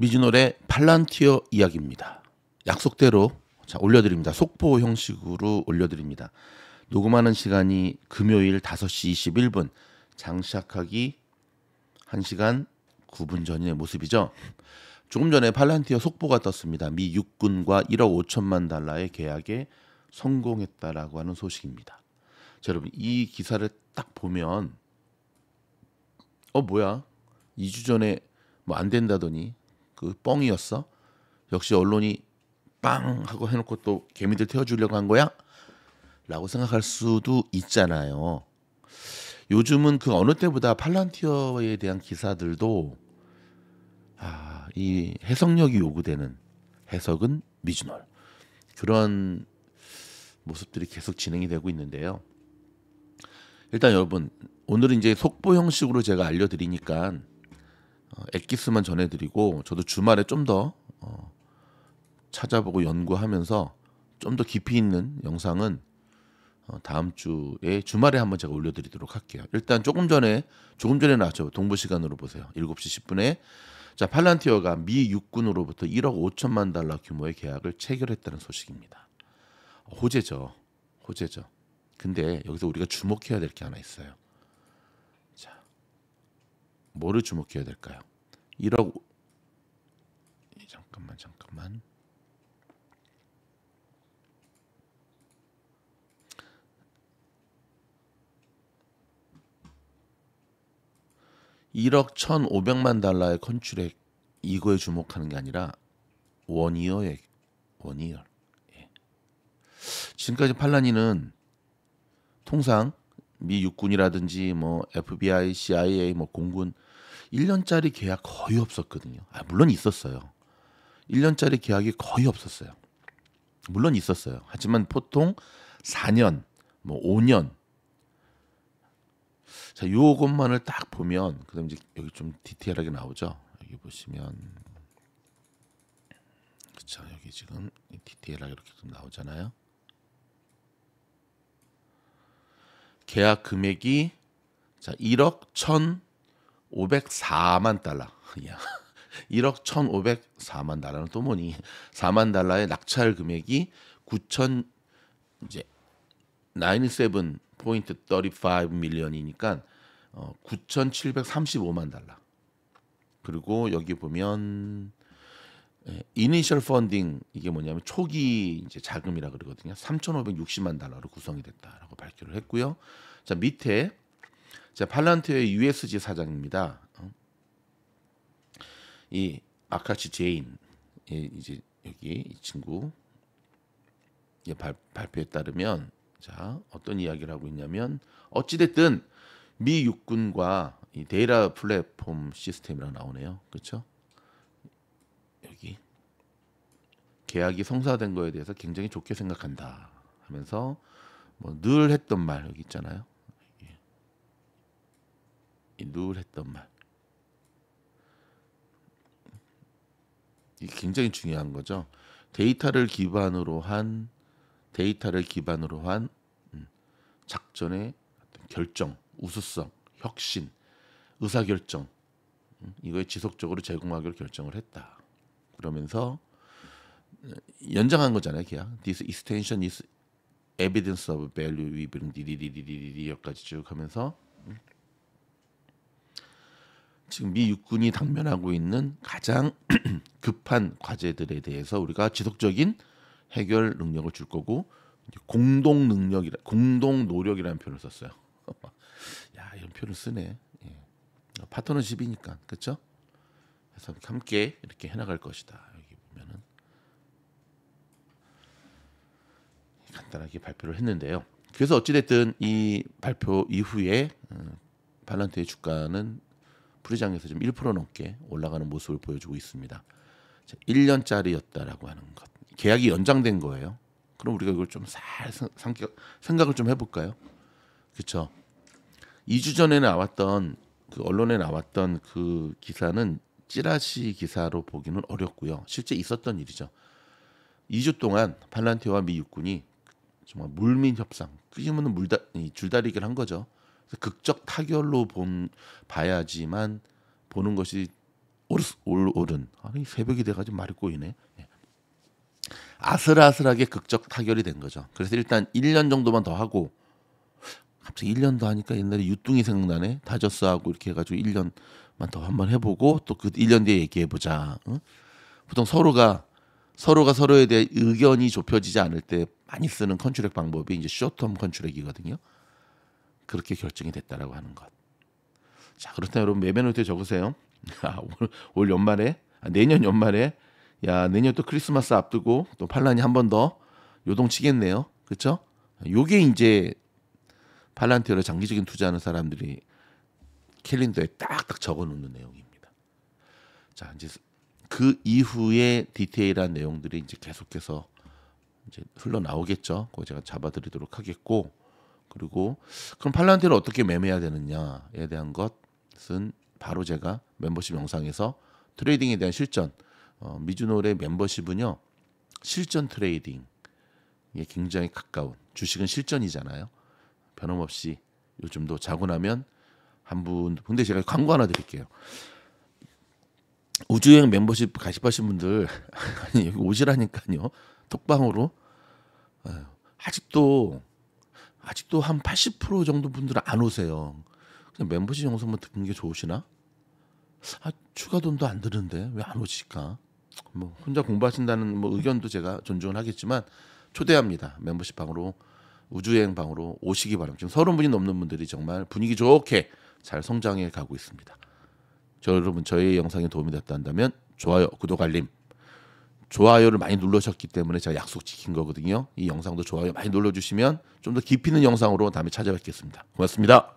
미즈노의 팔란티어 이야기입니다. 약속대로 자, 올려드립니다. 속보 형식으로 올려드립니다. 녹음하는 시간이 금요일 5시 21분 장시작하기 1시간 9분 전의 모습이죠. 조금 전에 팔란티어 속보가 떴습니다. 미 육군과 1억 5천만 달러의 계약에 성공했다라고 하는 소식입니다. 자, 여러분 이 기사를 딱 보면 어 뭐야 2주 전에 뭐 안 된다더니 그 뻥이었어? 역시 언론이 빵 하고 해놓고 또 개미들 태워주려고 한 거야? 라고 생각할 수도 있잖아요. 요즘은 그 어느 때보다 팔란티어에 대한 기사들도 아, 이 해석력이 요구되는 해석은 미주널 그런 모습들이 계속 진행이 되고 있는데요. 일단 여러분 오늘은 이제 속보 형식으로 제가 알려드리니까 엑기스만 어, 전해드리고 저도 주말에 좀더 어, 찾아보고 연구하면서 좀 더 깊이 있는 영상은 어, 다음 주에 주말에 한번 제가 올려드리도록 할게요. 일단 조금 전에 조금 전에 나왔죠. 동부 시간으로 보세요. 7시 10분에 자 팔란티어가 미 육군으로부터 1억 5천만 달러 규모의 계약을 체결했다는 소식입니다. 호재죠. 호재죠. 근데 여기서 우리가 주목해야 될 게 하나 있어요. 뭐를 주목해야 될까요? 1억 잠깐만 잠깐만 일억천오백만 달러의 컨출액 이거에 주목하는 게 아니라 원이어액 원이어 예. 지금까지 팔라니는 통상 미 육군이라든지 뭐 FBI, CIA, 뭐 공군 1년짜리 계약 거의 없었거든요. 아, 물론 있었어요. 1년짜리 계약이 거의 없었어요. 물론 있었어요. 하지만 보통 4년, 뭐 5년. 자, 요것만을 딱 보면 그다음 이제 여기 좀 디테일하게 나오죠. 여기 보시면 그쵸 여기 지금 디테일하게 이렇게 좀 나오잖아요. 계약 금액이 자 1억 1,504만 달러. 야. 1억 1,504만 달러는 또 뭐니? 4만 달러의 낙찰 금액이 9천 이제 97.35 밀리언이니까 어 9,735만 달러. 그리고 여기 보면 이니셜 예, 펀딩 이게 뭐냐면 초기 이제 자금이라 그러거든요. 3,560만 달러로 구성이 됐다라고 발표를 했고요. 자 밑에 자 팔란트의 USG 사장입니다. 어? 이아카치 제인 예, 이제 여기 이 친구 예, 발, 발표에 따르면 자 어떤 이야기를 하고 있냐면 어찌됐든 미 육군과 이 데이터 플랫폼 시스템이라 나오네요. 그렇죠? 여기 계약이 성사된 거에 대해서 굉장히 좋게 생각한다 하면서 뭐 늘 했던 말 여기 있잖아요. 이 늘 했던 말. 이 굉장히 중요한 거죠. 데이터를 기반으로 한 데이터를 기반으로 한 음, 작전의 어떤 결정, 우수성, 혁신, 의사결정 음, 이거에 지속적으로 제공하기로 결정을 했다. 그러면서 어, 연장한 거잖아요, 걔야. This extension is evidence of value we bring 디디디디디디 여기까지 쭉 하면서 음. 지금 미 육군이 당면하고 있는 가장 급한 과제들에 대해서 우리가 지속적인 해결 능력을 줄 거고 공동 능력이라 공동 노력이라는 표현을 썼어요. 야 이런 표현을 쓰네. 예. 파트너십이니까 그렇죠? 그래서 함께 이렇게 해나갈 것이다. 여기 보면은 간단하게 발표를 했는데요. 그래서 어찌됐든 이 발표 이후에 어, 발란트의 주가는 프리장에서 좀1% 넘게 올라가는 모습을 보여주고 있습니다. 1년짜리였다라고 하는 것. 계약이 연장된 거예요. 그럼 우리가 이걸 좀 살 생각을 좀 해볼까요? 그렇죠. 2주 전에 나왔던 그 언론에 나왔던 그 기사는 찌라시 기사로 보기는 어렵고요. 실제 있었던 일이죠. 2주 동안 팔란티와미 육군이 정말 물민 협상, 끊임면은 물다, 줄다리기를 한 거죠. 극적 타결로 본 봐야지만 보는 것이 옳, 옳, 옳은 아니 새벽이 돼가지고 말이 꼬이네. 예. 아슬아슬하게 극적 타결이 된 거죠. 그래서 일단 1년 정도만 더 하고 갑자기 1년도 하니까 옛날에 유뚱이 생각나네. 다저스하고 이렇게 해가지고 1년만 더 한번 해보고 또 그 1년 뒤에 얘기해보자. 응? 보통 서로가 서로가 서로에 대해 의견이 좁혀지지 않을 때 많이 쓰는 컨트랙 방법이 이제 쇼트홈 컨트랙이거든요. 그렇게 결정이 됐다라고 하는 것. 자 그렇다면 여러분 매매노트에 적으세요. 아, 올, 올 연말에 아, 내년 연말에 야 내년 또 크리스마스 앞두고 또팔란이한 번 더 요동치겠네요. 그렇죠? 요게 이제 팔란티어로 장기적인 투자하는 사람들이 캘린더에 딱딱 적어놓는 내용입니다. 자 이제 그 이후에 디테일한 내용들이 이제 계속해서 이제 흘러나오겠죠. 그거 제가 잡아드리도록 하겠고 그리고 그럼 팔란티어를 어떻게 매매해야 되느냐에 대한 것은 바로 제가 멤버십 영상에서 트레이딩에 대한 실전 어, 미주노의 멤버십은요 실전 트레이딩에 굉장히 가까운 주식은 실전이잖아요. 변함없이 요즘도 자고 나면 한분 근데 제가 광고 하나 드릴게요. 우주여행 멤버십 가입하신 분들 아니 여기 오시라니까요. 톡방으로 예, 아직도 아직도 한 80% 정도 분들은 안 오세요. 그냥 멤버십 영수만 듣는 게 좋으시나? 아, 추가 돈도 안 드는데 왜 안 오실까? 뭐 혼자 공부하신다는 뭐 의견도 제가 존중은 하겠지만 초대합니다. 멤버십 방으로 우주여행 방으로 오시기 바랍니다. 지금 서른 분이 넘는 분들이 정말 분위기 좋게 잘 성장해 가고 있습니다. 저 여러분 저희 영상이 도움이 됐다면 좋아요, 구독, 알림. 좋아요를 많이 눌러셨기 때문에 제가 약속 지킨 거거든요. 이 영상도 좋아요 많이 눌러주시면 좀 더 깊이 있는 영상으로 다음에 찾아뵙겠습니다. 고맙습니다.